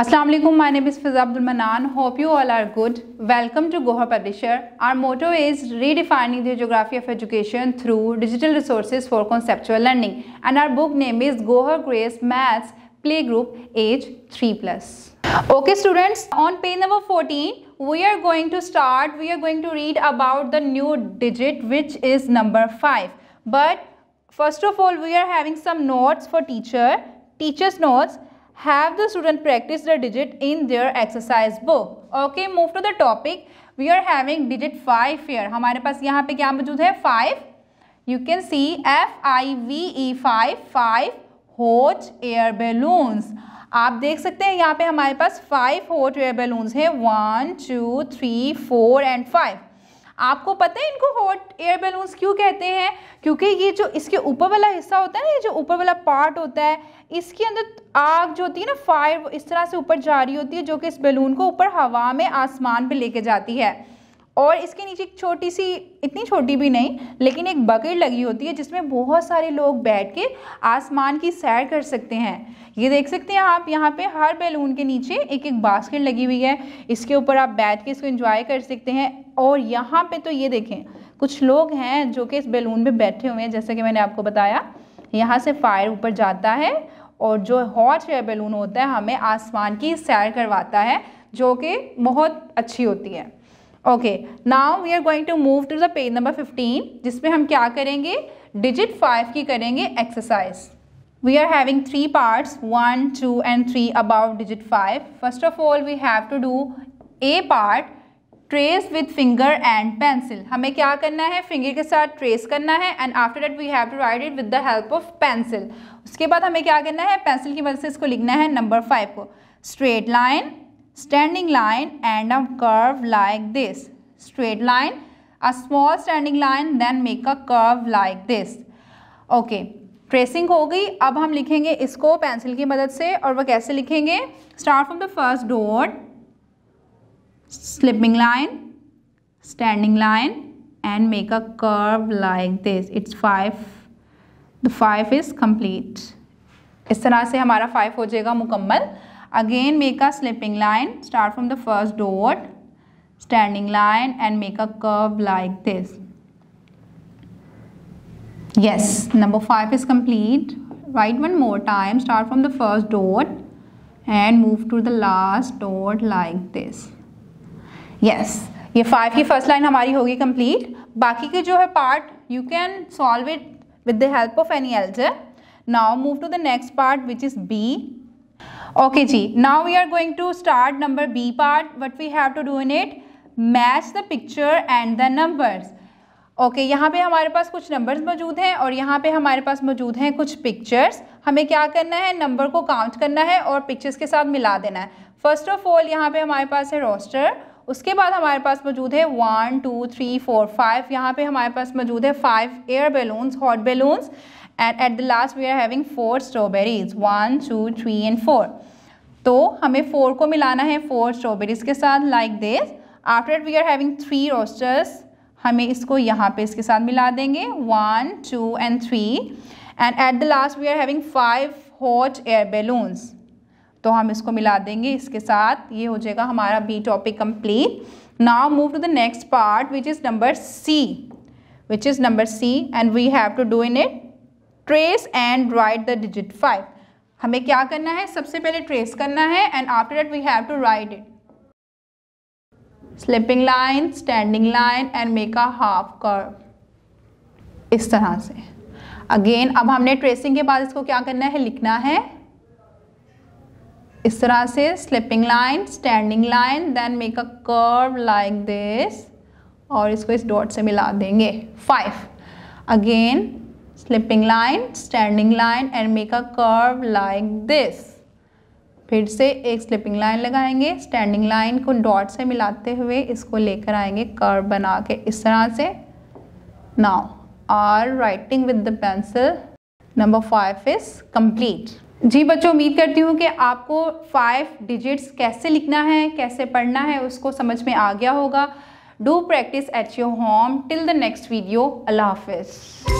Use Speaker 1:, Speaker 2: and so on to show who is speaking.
Speaker 1: Assalamualaikum. My name is Fiza Abdul Manan. Hope you all are good. Welcome to Goha Publisher. Our motto is redefining the geography of education through digital resources for conceptual learning. And our book name is Goha Grace Maths Playgroup Age 3 Plus. Okay students, on page number 14, we are going to start, we are going to read about the new digit which is number 5. But first of all, we are having some notes for teacher, teacher's notes have the student practice the digit in their exercise book okay move to the topic we are having digit 5 here हमारे पास यहाँ पे क्या मौजूद है 5 you can see F I V E 5 5 hot air balloons आप देख सकते हैं यहाँ पे हमारे पास 5 hot air balloons हैं 1 2 3 4 एंड 5 आपको पता है इनको हॉट एयर बैलून्स क्यों कहते हैं क्योंकि ये जो इसके ऊपर वाला हिस्सा होता है ना ये जो ऊपर वाला पार्ट होता है इसके अंदर आग जो होती है ना फायर इस तरह से ऊपर जा रही होती है जो कि इस बैलून को ऊपर हवा में आसमान पर लेके जाती है और इसके नीचे एक छोटी सी इतनी छोटी भी नहीं लेकिन एक बकेट लगी होती है जिसमें बहुत सारे लोग बैठ के आसमान की सैर कर सकते हैं ये देख सकते हैं आप यहाँ पे हर बैलून के नीचे एक एक बास्केट लगी हुई है इसके ऊपर आप बैठ के इसको एंजॉय कर सकते हैं और यहाँ पे तो ये देखें कुछ लोग हैं जो कि इस बैलून पर बैठे हुए हैं जैसे कि मैंने आपको बताया यहाँ से फायर ऊपर जाता है और जो हॉट एयर बैलून होता है हमें आसमान की सैर करवाता है जो कि बहुत अच्छी होती है okay now we are going to move to the page number fifteen जिसमें हम क्या करेंगे डिजिट फाइव की करेंगे exercise we are having three parts one two and three about digit 5 first of all we have to do a part trace with finger and pencil हमें क्या करना है फिंगर के साथ ट्रेस करना है and after that we have to write it with the help of pencil उसके बाद हमें क्या करना है पेंसिल की मदद से इसको लिखना है नंबर फाइव को straight line standing line and a curve like this. Straight line, a small standing line then make a curve like this. Okay. Tracing हो गई अब हम लिखेंगे इसको पेंसिल की मदद से और वह कैसे लिखेंगे start from the first dot sleeping line standing line and make a curve like this it's five the five is complete इस तरह से हमारा फाइव हो जाएगा मुकम्मल again make a slipping line start from the first dot standing line and make a curve like this yes number 5 is complete write one more time start from the first dot and move to the last dot like this yes ये five की first line हमारी होगी complete बाकी के जो है part you can solve it with the help of any elder now move to the next part which is B okay जी now we are going to start number B part what we have to do in it match the picture and the numbers okay यहाँ पे हमारे पास कुछ numbers मौजूद हैं और यहाँ पे हमारे पास मौजूद हैं कुछ पिक्चर्स हमें क्या करना है नंबर को काउंट करना है और पिक्चर्स के साथ मिला देना है फर्स्ट ऑफ ऑल यहाँ पे हमारे पास है रोस्टर उसके बाद हमारे पास मौजूद है one two three four five यहाँ पे हमारे पास मौजूद है five air balloons hot balloons and at the last we are having four strawberries one two three and four तो हमें फोर को मिलाना है फोर स्ट्रॉबेरीज के साथ like this after we are having three roosters हमें इसको यहाँ पे इसके साथ मिला देंगे one two and three and at the last we are having five hot air balloons तो हम इसको मिला देंगे इसके साथ ये हो जाएगा हमारा B topic complete now move to the next part which is number C which is number C and we have to do in it trace and write the digit five हमें क्या करना है सबसे पहले ट्रेस करना है and after that we have to write it sleeping line standing line and make a half curve इस तरह से अगेन अब हमने ट्रेसिंग के बाद इसको क्या करना है लिखना है इस तरह से sleeping line standing line then make a curve like this और इसको इस डॉट से मिला देंगे five again sleeping line standing line and make a curve like this फिर से एक स्लिपिंग लाइन लगाएंगे स्टैंडिंग लाइन को डॉट से मिलाते हुए इसको लेकर आएंगे कर्व बना के इस तरह से now are writing with the pencil number five is complete जी बच्चों उम्मीद करती हूँ कि आपको फाइव डिजिट्स कैसे लिखना है कैसे पढ़ना है उसको समझ में आ गया होगा do practice at your home till the next video अल्लाह हाफिज़